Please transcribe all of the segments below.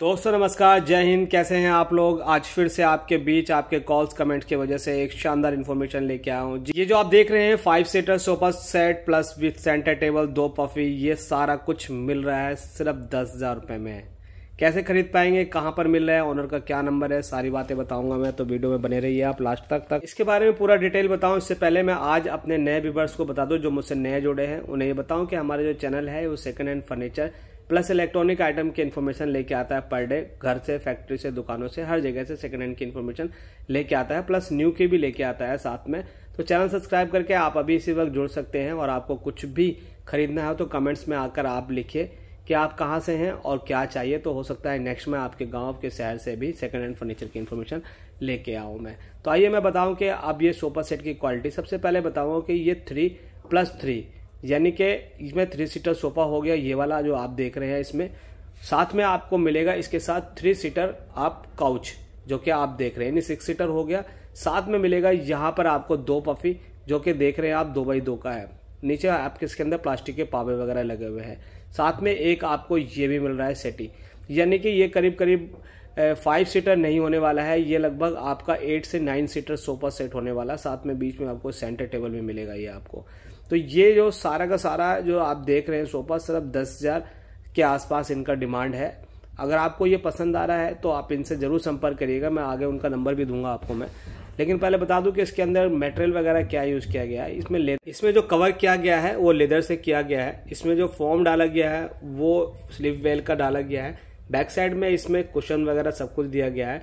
दोस्तों नमस्कार जय हिंद कैसे हैं आप लोग आज फिर से आपके बीच आपके कॉल्स कमेंट की वजह से एक शानदार इन्फॉर्मेशन लेके आया हूँ ये जो आप देख रहे हैं five seater sofa set plus with centre table दो पफी ये सारा कुछ मिल रहा है सिर्फ दस हजार रुपये में कैसे खरीद पाएंगे कहाँ पर मिल रहा है ऑनर का क्या नंबर है सारी बातें बताऊंगा मैं तो वीडियो में बने रहिए आप लास्ट तक तक इसके बारे में पूरा डिटेल बताऊं इससे पहले मैं आज अपने नए व्यूवर्स को बता दूं जो मुझसे नए जुड़े हैं उन्हें ये बताऊं कि हमारे जो चैनल है वो second hand furniture plus electronic item की इन्फॉर्मेशन लेके आता है पर डे घर से फैक्ट्री से दुकानों से हर जगह से सेकंड हैंड की इन्फॉर्मेशन लेके आता है प्लस न्यू की भी लेके आता है साथ में तो चैनल सब्सक्राइब करके आप अभी इसी वक्त जुड़ सकते हैं और आपको कुछ भी खरीदना है तो कमेंट्स में आकर आप लिखिए कि आप कहाँ से हैं और क्या चाहिए तो हो सकता है नेक्स्ट में आपके गाँव के शहर से भी सेकेंड हैंड फर्नीचर की इन्फॉर्मेशन लेके आऊँ मैं तो आइए मैं बताऊँ कि अब ये सोफा सेट की क्वालिटी सबसे पहले बताऊँ कि ये थ्री प्लस थ्री यानी कि इसमें थ्री सीटर सोफा हो गया ये वाला जो आप देख रहे हैं इसमें साथ में आपको मिलेगा इसके साथ थ्री सीटर आप काउच जो कि आप देख रहे हैं यानी सिक्स सीटर हो गया साथ में मिलेगा यहाँ पर आपको दो पफी जो कि देख रहे हैं आप दो बाई दो का है नीचे आपके इसके अंदर प्लास्टिक के पावे वगैरह लगे हुए हैं साथ में एक आपको ये भी मिल रहा है सेटी यानी कि ये करीब करीब फाइव सीटर नहीं होने वाला है ये लगभग आपका एट से नाइन सीटर सोफा सेट होने वाला साथ में बीच में आपको सेंटर टेबल भी मिलेगा ये आपको तो ये जो सारा का सारा जो आप देख रहे हैं सोफा सिर्फ दस हज़ार के आसपास इनका डिमांड है अगर आपको ये पसंद आ रहा है तो आप इनसे ज़रूर संपर्क करिएगा मैं आगे उनका नंबर भी दूंगा आपको मैं लेकिन पहले बता दूं कि इसके अंदर मेटेरियल वगैरह क्या यूज़ किया गया है इसमें लेदर इसमें जो कवर किया गया है वो लेदर से किया गया है इसमें जो फॉर्म डाला गया है वो स्लीप वेल का डाला गया है बैक साइड में इसमें क्वेश्चन वगैरह सब कुछ दिया गया है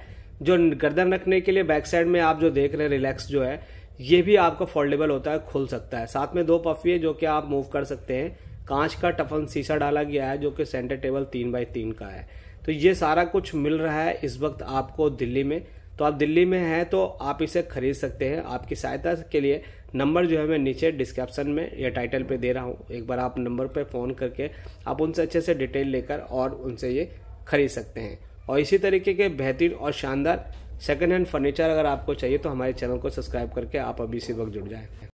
जो गर्दन रखने के लिए बैक साइड में आप जो देख रहे हैं रिलैक्स जो है ये भी आपका फोल्डेबल होता है खुल सकता है साथ में दो पफी है जो कि आप मूव कर सकते हैं कांच का टफन शीशा डाला गया है जो कि सेंटर टेबल तीन बाई तीन का है तो ये सारा कुछ मिल रहा है इस वक्त आपको दिल्ली में तो आप दिल्ली में हैं तो आप इसे खरीद सकते हैं आपकी सहायता के लिए नंबर जो है मैं नीचे डिस्क्रिप्शन में या टाइटल पे दे रहा हूँ एक बार आप नंबर पे फ़ोन करके आप उनसे अच्छे से डिटेल लेकर और उनसे ये खरीद सकते हैं और इसी तरीके के बेहतरीन और शानदार सेकेंड हैंड फर्नीचर अगर आपको चाहिए तो हमारे चैनल को सब्सक्राइब करके आप अभी इसी वक्त जुड़ जाएँ